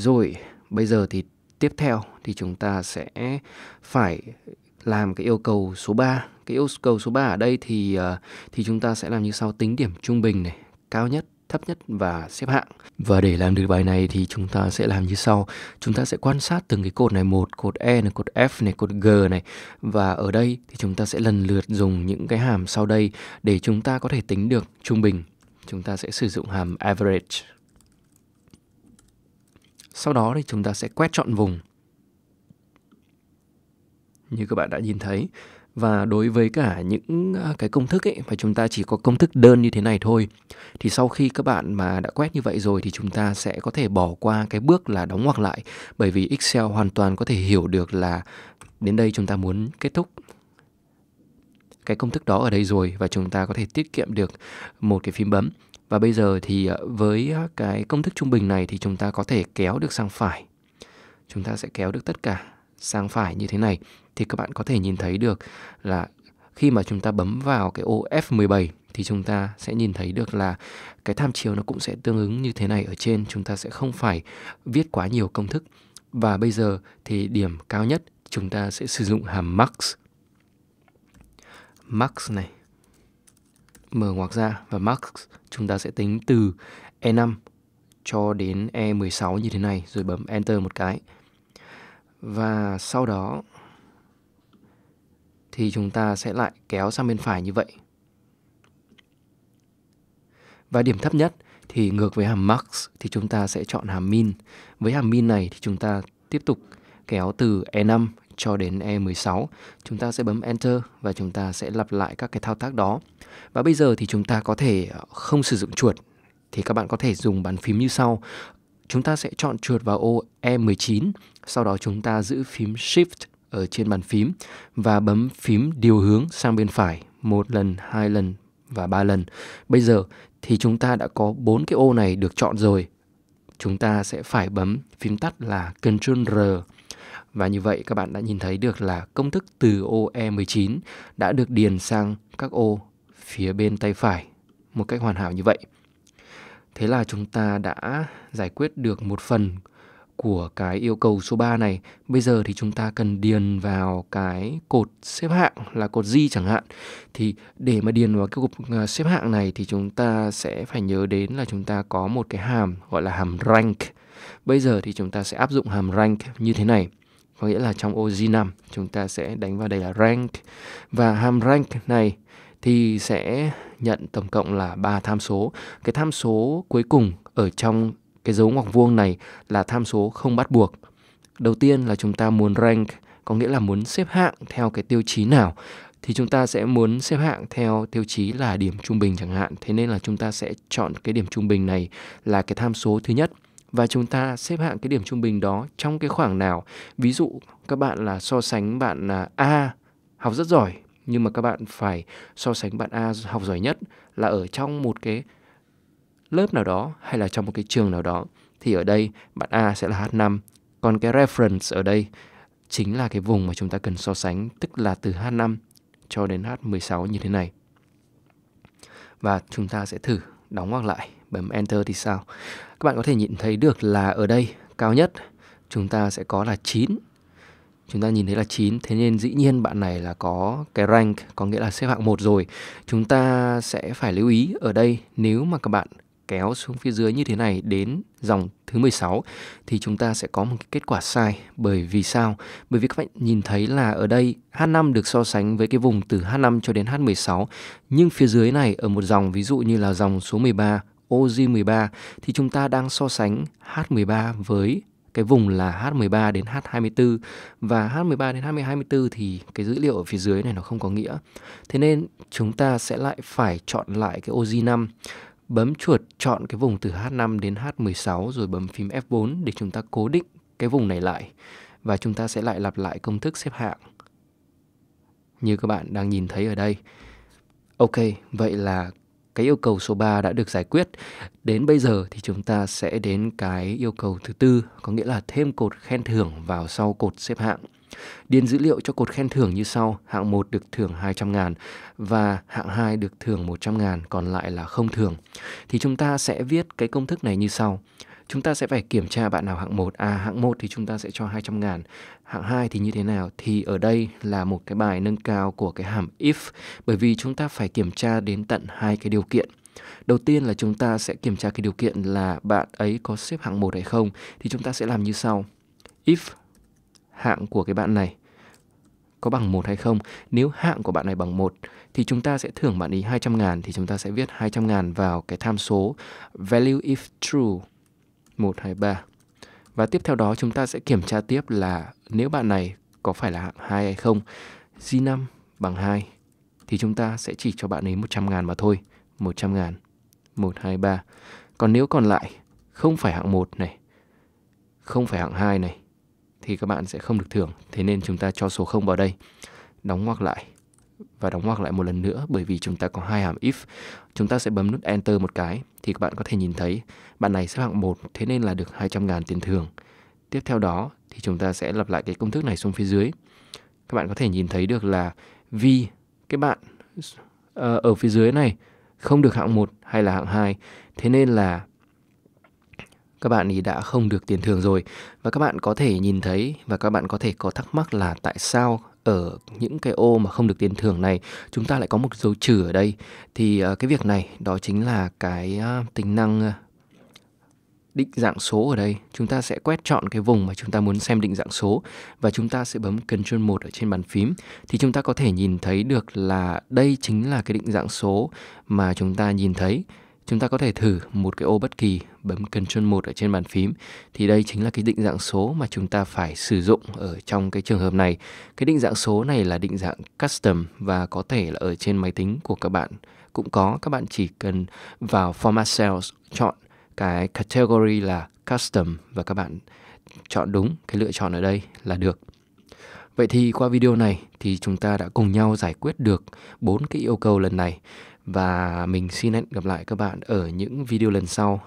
Rồi, bây giờ thì tiếp theo thì chúng ta sẽ phải làm cái yêu cầu số 3. Cái yêu cầu số 3 ở đây thì ờ, thì chúng ta sẽ làm như sau tính điểm trung bình này, cao nhất, thấp nhất và xếp hạng. Và để làm được bài này thì chúng ta sẽ làm như sau. Chúng ta sẽ quan sát từng cái cột này một, cột E này, cột F này, cột G này. Và ở đây thì chúng ta sẽ lần lượt dùng những cái hàm sau đây để chúng ta có thể tính được trung bình. Chúng ta sẽ sử dụng hàm average sau đó thì chúng ta sẽ quét chọn vùng. Như các bạn đã nhìn thấy, và đối với cả những à, cái công thức ấy và chúng ta chỉ có công thức đơn như thế này thôi thì sau khi các bạn mà đã quét như vậy rồi thì chúng ta sẽ có thể bỏ qua cái bước là đóng ngoặc lại bởi vì Excel hoàn toàn có thể hiểu được là đến đây chúng ta muốn kết thúc cái công thức đó ở đây rồi và chúng ta có thể tiết kiệm được một cái phím bấm và bây giờ thì ờ, với ờ, cái công thức trung bình này thì chúng ta có thể kéo được sang phải. Chúng ta sẽ kéo được tất cả sang phải như thế này thì các bạn có thể nhìn thấy được là khi mà chúng ta bấm vào cái ô F17 thì chúng ta sẽ nhìn thấy được là cái tham chiếu nó cũng sẽ tương ứng như thế này ở trên chúng ta sẽ không phải viết quá nhiều công thức và bây giờ thì điểm cao nhất chúng ta sẽ sử dụng hàm max max này mở ngoặc ra và max chúng ta sẽ tính từ E5 cho đến E16 như thế này rồi bấm Enter một cái. Và sau đó thì chúng ta sẽ lại kéo sang bên phải như vậy. Và điểm thấp nhất thì ngược với hàm max thì chúng ta sẽ chọn hàm min. Với hàm min này thì chúng ta tiếp tục kéo từ E5 cho đến E16. Chúng ta sẽ bấm Enter và chúng ta sẽ lặp lại các cái thao tác đó. Và bây giờ thì chúng ta có thể ờ, không sử dụng chuột thì các bạn có thể dùng bàn phím như sau. Chúng ta sẽ chọn chuột vào ô E19, sau đó chúng ta giữ phím Shift ở trên bàn phím và bấm phím điều hướng sang bên phải một lần, hai lần và ba lần. Bây giờ thì chúng ta đã có bốn cái ô này được chọn rồi. Chúng ta sẽ phải bấm phím tắt là Ctrl R và như vậy các bạn đã nhìn thấy được là công thức từ ô E19 đã được điền sang các ô phía bên tay phải một cách hoàn hảo như vậy. Thế là chúng ta đã giải quyết được một phần của cái yêu cầu số 3 này. Bây giờ thì chúng ta cần điền vào cái cột xếp hạng là cột G chẳng hạn. Thì để mà điền vào cái cột à, xếp hạng này thì chúng ta sẽ phải nhớ đến là chúng ta có một cái hàm gọi là hàm rank. Bây giờ thì chúng ta sẽ áp dụng hàm rank như thế này có nghĩa là trong ô G5 chúng ta sẽ đánh vào đây là rank và hàm rank này thì sẽ nhận tổng cộng là 3 tham số. Cái tham số cuối cùng ở trong cái dấu ngoặc vuông này là tham số không bắt buộc. Đầu tiên là chúng ta muốn rank có nghĩa là muốn xếp hạng theo cái tiêu chí nào thì chúng ta sẽ muốn xếp hạng theo tiêu chí là điểm trung bình chẳng hạn. Thế nên là chúng ta sẽ chọn cái điểm trung bình này là cái tham số thứ nhất và chúng ta xếp hạng cái điểm trung bình đó trong cái khoảng nào. Ví dụ các bạn là so sánh bạn à, A học rất giỏi nhưng mà các bạn phải so sánh bạn A học giỏi nhất là ở trong một cái lớp nào đó hay là trong một cái trường nào đó thì ở đây bạn A sẽ là H5 còn cái reference ở đây chính là cái vùng mà chúng ta cần so sánh tức là từ H5 cho đến H16 như thế này và chúng ta sẽ thử đóng ngoặc lại bấm Enter thì sao? Các bạn có thể nhìn thấy được là ở đây cao nhất chúng ta sẽ có là 9. Chúng ta nhìn thấy là 9, thế nên dĩ nhiên bạn này là có cái rank, có nghĩa là xếp hạng 1 rồi. Chúng ta sẽ phải lưu ý ở đây nếu mà các bạn kéo xuống phía dưới như thế này đến dòng thứ 16 thì chúng ta sẽ có một cái kết quả sai bởi vì sao? Bởi vì các bạn nhìn thấy là ở đây H5 được so sánh với cái vùng từ H5 cho đến H16 nhưng phía dưới này ở một dòng ví dụ như là dòng số 13 OG13 thì chúng ta đang so sánh H13 với cái vùng là H13 đến H24 và H13 đến H24 thì cái dữ liệu ở phía dưới này nó không có nghĩa. Thế nên chúng ta sẽ lại phải chọn lại cái OG5 bấm chuột chọn cái vùng từ H5 đến H16 rồi bấm phím F4 để chúng ta cố định cái vùng này lại và chúng ta sẽ lại lặp lại công thức xếp hạng như các bạn đang nhìn thấy ở đây. Ok, vậy là cái yêu cầu số 3 đã được giải quyết. Đến bây giờ thì chúng ta sẽ đến cái yêu cầu thứ tư, có nghĩa là thêm cột khen thưởng vào sau cột xếp hạng. Điền dữ liệu cho cột khen thưởng như sau, hạng 1 được thưởng 200 ngàn và hạng 2 được thưởng 100 ngàn, còn lại là không thưởng. Thì chúng ta sẽ viết cái công thức này như sau chúng ta sẽ phải kiểm tra bạn nào hạng 1 à hạng 1 thì chúng ta sẽ cho 200 ngàn hạng 2 thì như thế nào thì ở đây là một cái bài nâng cao của cái hàm if bởi vì chúng ta phải kiểm tra đến tận hai cái điều kiện Đầu tiên là chúng ta sẽ kiểm tra cái điều kiện là bạn ấy có xếp hạng 1 hay không thì chúng ta sẽ làm như sau. If hạng của cái bạn này có bằng 1 hay không? Nếu hạng của bạn này bằng 1 thì chúng ta sẽ thưởng bạn ấy 200 ngàn thì chúng ta sẽ viết 200 ngàn vào cái tham số value if true 1, 2, 3. Và tiếp theo đó chúng ta sẽ kiểm tra tiếp là nếu bạn này có phải là hạng 2 hay không. G5 bằng 2 thì chúng ta sẽ chỉ cho bạn ấy 100 ngàn mà thôi. 100 ngàn. 1, 2, 3. Còn nếu còn lại không phải hạng 1 này, không phải hạng 2 này, thì các bạn sẽ không được thưởng. Thế nên chúng ta cho số 0 vào đây. Đóng ngoặc lại và đóng ngoặc lại một lần nữa bởi vì chúng ta có hai hàm if. Chúng ta sẽ bấm nút enter một cái thì các bạn có thể nhìn thấy bạn này xếp hạng 1 thế nên là được 200.000 tiền thưởng. Tiếp theo đó thì chúng ta sẽ lặp lại cái công thức này xuống phía dưới. Các bạn có thể nhìn thấy được là vì cái bạn ờ, ở phía dưới này không được hạng 1 hay là hạng 2 thế nên là các bạn thì đã không được tiền thưởng rồi và các bạn có thể nhìn thấy và các bạn có thể có thắc mắc là tại sao ở những cái ô mà không được tiền thưởng này chúng ta lại có một dấu trừ ở đây thì à, cái việc này đó chính là cái à, tính năng à, định dạng số ở đây chúng ta sẽ quét chọn cái vùng mà chúng ta muốn xem định dạng số và chúng ta sẽ bấm Ctrl 1 ở trên bàn phím thì chúng ta có thể nhìn thấy được là đây chính là cái định dạng số mà chúng ta nhìn thấy Chúng ta có thể thử một cái ô bất kỳ, bấm Ctrl 1 ở trên bàn phím thì đây chính là cái định dạng số mà chúng ta phải sử dụng ở trong cái trường hợp này. Cái định dạng số này là định dạng custom và có thể là ở trên máy tính của các bạn cũng có. Các bạn chỉ cần vào format cells, chọn cái category là custom và các bạn chọn đúng cái lựa chọn ở đây là được. Vậy thì qua video này thì chúng ta đã cùng nhau giải quyết được bốn cái yêu cầu lần này và mình xin hẹn gặp lại các bạn ở những video lần sau